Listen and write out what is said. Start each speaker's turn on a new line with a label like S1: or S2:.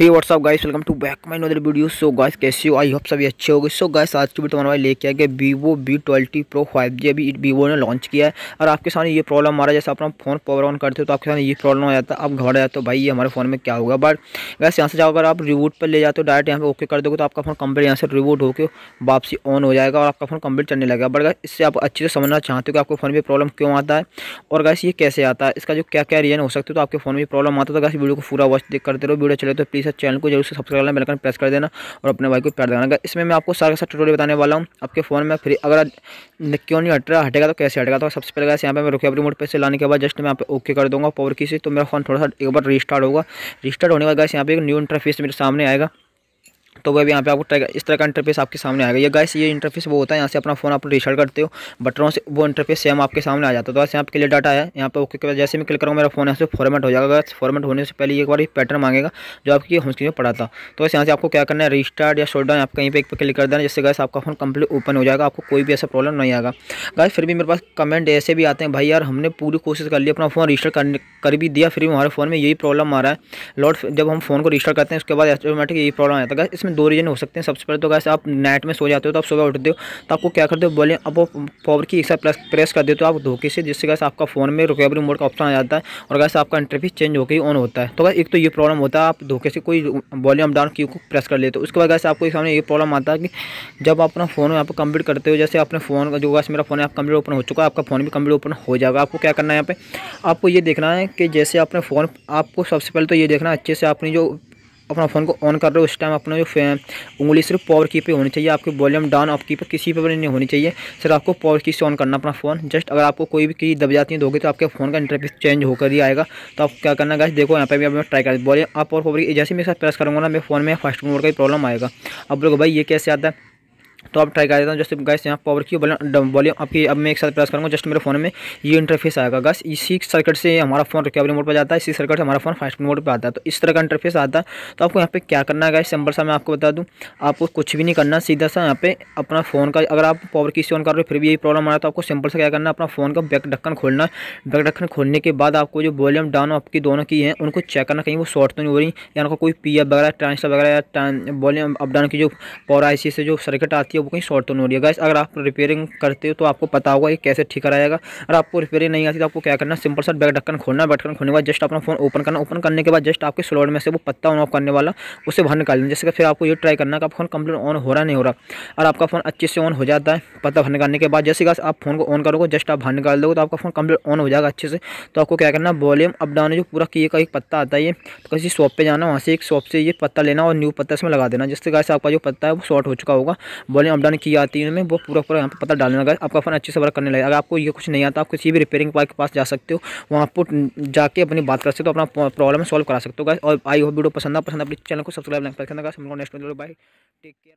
S1: hey WhatsApp guys welcome to back my another video so guys कैसे हो I hope सभी अच्छे हो गए सो गाइस आज की वीडियो तुम्हारे लेके आ गया Vivo V twenty pro five G अभी वीवो ने लॉन्च किया है और आपके सामने ये प्रॉब्लम आ रहा है जैसे अपना फोन पावर ऑन करते हो तो आपके सामने ये प्रॉब्लम आ जाता है आप घबरा जाते हो भाई ये हमारे फोन में क्या होगा बट गैस यहाँ से जाओ अगर आप रिवोट पर ले जाते हो डायरेक्ट यहाँ पर ओके कर दोगे तो आपका फोन कंप्लीट यहाँ से रिवोट होकर वापसी ऑन हो जाएगा और आपका फोन कंप्लीट चलने लगेगा बट इससे आप अच्छे से समझना चाहते हो कि आपके फोन में प्रॉब्लम क्यों आता है और गैस ये कैसे आता है इसका जो क्या क्या रीजन हो सकता है तो आपके फोन में प्रॉब्लम आता है तो गैस वीडियो को पूरा वॉच करते रहो वीडियो चले तो प्लीज़ साथ चैनल को जरूर से सब्सक्राइब करना बेलकन प्रेस कर देना और अपने भाई को प्यार देना इसमें मैं आपको सारे साथ ट्यूटोरियल बताने वाला हूँ आपके फ़ोन में फ्री अगर क्यों नहीं हट रहा हटेगा तो कैसे हटेगा तो सबसे पहले यहाँ पर मैं रुके रिमोट पर से लाने के बाद जस्ट मैं आप ओके कर दूँगा पावर की से तो मेरा फ़ोन थोड़ा सा एक बार रिस्टार्ट होगा रिस्टार्ट होने के बाद यहाँ पर एक न्यू इंटरफेस मेरे सामने आएगा तो वह यहाँ पे आपको इस तरह का इंटरफेस आपके सामने आएगा ये गैस ये इंटरफेस वो होता है यहाँ से अपना फ़ोन आप रिशर्ट करते हो बटनों से वो इंटरफेस सेम आपके सामने आ जाता है तो वैसे आपके लिए डाटा है यहाँ पर ओके के बाद जैसे मैं क्लिक करूँगा मेरा फोन यहाँ से फॉर्मेट हो जाएगा फॉर्मेट होने से पहले एक बार पैटर्न मांगेगा जो आपकी होमस्क्रीन में पड़ा था तो वैसे यहाँ से आपको क्या करना है रिस्टार्ट या शोट आप कहीं पर एक पर क्लिक कर देना जिससे गैस आपका फ़ोन कंप्लीट ओपन हो जाएगा आपको कोई भी ऐसा प्रॉब्लम नहीं आएगा गैस फिर भी मेरे पास कमेंट ऐसे भी आते हैं भाई यार हमने पूरी कोशिश कर ली अपना फ़ोन रिस्टार्ट कर भी दिया फिर भी हमारे फ़ोन में यही प्रॉब्लम आ रहा है लॉट जब हम फ़ोन को रिस्टार्ट करते हैं उसके बाद ऑटोमेटिक यही प्रॉब्लम आ जाता है इसमें इसमें दो रीजन हो सकते हैं सबसे पहले तो गैस आप नाइट में सो जाते हो तो आप सुबह उठते हो तो आपको क्या करते हो बोले अब पावर की एक साथ प्रेस प्रेस कर देते हो आप धोखे से जिससे गैस आपका फ़ोन में रिकवरी मोड का ऑप्शन आ जाता है और गैस आपका इंटरफेस चेंज होकर ही ऑन होता है तो एक तो ये प्रॉब्लम होता है आप धोखे से कोई वॉल्यूम डाउन क्यू को प्रेस कर लेते हो उसके बाद गैस आपको सामने ये प्रॉब्लम आता है कि जब आप अपना फ़ोन यहाँ पर कंप्लीट करते हो जैसे अपने फ़ोन का जो गैस मेरा फ़ोन है कंप्लीट ओपन हो चुका है आपका फ़ोन भी कंप्लीट ओपन हो जाएगा आपको क्या करना है यहाँ पर आपको ये देखना है कि जैसे अपने फ़ोन आपको सबसे पहले तो ये देखना अच्छे से अपनी जो अपना फ़ोन को ऑन कर रहे हो उस टाइम अपना जो उंगली सिर्फ पावर की पे होनी चाहिए आपकी वॉल्यूम डाउन ऑफ की पे किसी पर नहीं होनी चाहिए सिर्फ आपको पावर की से ऑन करना अपना फ़ोन जस्ट अगर आपको कोई भी की दब जाती है दोगे तो आपके फ़ोन का इंटरफेस चेंज होकर ही आएगा तो आप क्या करना गाइस देखो यहाँ पर भी आप ट्राई कर वॉल्यूम आप और पावर की जैसे मैं प्रेस करूँगा ना मेरे फ़ोन में फास्ट मोड का प्रॉब्लम आएगा अब लोग भाई ये कैसे आता है तो आप ट्राई कर देता हूँ जैसे गैस यहाँ पावर की वॉल्यूम वॉल्यूम आपकी अब मैं एक साथ प्रेस करूँगा जस्ट मेरे फोन में ये इंटरफेस आएगा गैस इसी सर्किट से हमारा फोन रिकवरी मोड पर जाता है इसी सर्किट से हमारा फोन फास्ट मोड पर आता है तो इस तरह का इंटरफेस आता है तो आपको यहाँ पे क्या करना है गैस सिंपल सा मैं आपको बता दूँ आपको कुछ भी नहीं करना सीधा सा यहाँ पे अपना फ़ोन का अगर आप पावर की से ऑन कर रहे हो फिर भी यही प्रॉब्लम आ रहा है तो आपको सिंपल से क्या करना है अपना फ़ोन का बैक ढक्कन खोलना बैक ढक्कन खोलने के बाद आपको जो वॉल्यूम डाउन आपकी दोनों की हैं उनको चेक करना कहीं वो शॉर्ट तो नहीं हो रही या उनका कोई पी वगैरह ट्रांसफर वगैरह या वॉल्यूम अप डाउन की जो पावर आई से जो सर्किट आती जाती है वो कहीं शॉर्ट तो नहीं हो रही है गैस अगर आप रिपेयरिंग करते हो तो आपको पता होगा ये कैसे ठीक कराएगा अगर आपको रिपेयरिंग नहीं आती तो आपको क्या करना सिंपल सा बैक ढक्कन खोलना बैक ढक्कन खोलने के बाद जस्ट अपना फोन ओपन करना ओपन करने के बाद जस्ट आपके स्लॉट में से वो पत्ता ऑन ऑफ करने वाला उसे बाहर निकाल लेना जैसे कि फिर आपको ये ट्राई करना कि आपका फोन कंप्लीट ऑन हो रहा नहीं हो रहा और आपका फोन अच्छे से ऑन हो जाता है पत्ता बाहर निकालने के बाद जैसे गैस आप फोन को ऑन करोगे जस्ट आप बाहर निकाल दोगे तो आपका फोन कंप्लीट ऑन हो जाएगा अच्छे से तो आपको क्या करना वॉल्यूम अप डाउन जो पूरा किए का एक पत्ता आता है ये तो किसी शॉप पर जाना वहाँ से एक शॉप से ये पत्ता लेना और न्यू पत्ता इसमें लगा देना जिससे गैस आपका जो पत्ता है वो शॉर्ट हो चुका होगा वॉल्यूम अपडाउन की आती है वो पूरा पूरा यहाँ पर पता डालने लगा आपका फ़ोन अच्छे से वर्क करने लगा अगर आपको ये कुछ नहीं आता आप किसी भी रिपेयरिंग के पास जा सकते हो वहाँ पर जाकर अपनी बात कर सकते हो अपना प्रॉब्लम सॉल्व करा सकते हो और आई होप वीडियो पसंद पसंद अपने चैनल को सब्सक्राइब नहीं हम नेक्स्ट वीडियो टेक केयर